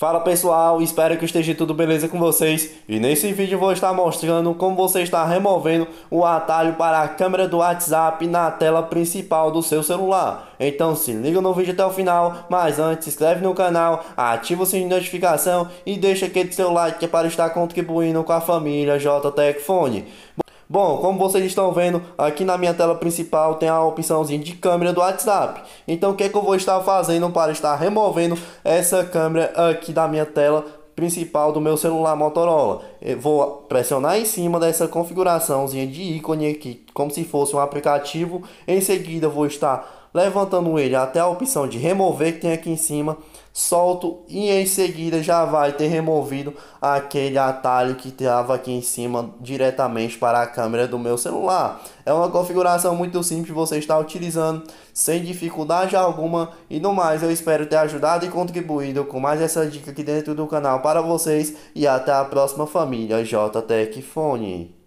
Fala pessoal, espero que esteja tudo beleza com vocês e nesse vídeo vou estar mostrando como você está removendo o atalho para a câmera do WhatsApp na tela principal do seu celular. Então se liga no vídeo até o final, mas antes se inscreve no canal, ativa o sininho de notificação e deixa aquele seu like é para estar contribuindo com a família JTecFone. Bom, como vocês estão vendo, aqui na minha tela principal tem a opçãozinha de câmera do WhatsApp. Então o que, é que eu vou estar fazendo para estar removendo essa câmera aqui da minha tela principal do meu celular Motorola. Eu vou pressionar em cima dessa configuraçãozinha de ícone aqui, como se fosse um aplicativo. Em seguida vou estar levantando ele até a opção de remover que tem aqui em cima, solto e em seguida já vai ter removido aquele atalho que estava aqui em cima diretamente para a câmera do meu celular. É uma configuração muito simples, você está utilizando sem dificuldade alguma e no mais eu espero ter ajudado e contribuído com mais essa dica aqui dentro do canal para vocês e até a próxima família JTEC Fone.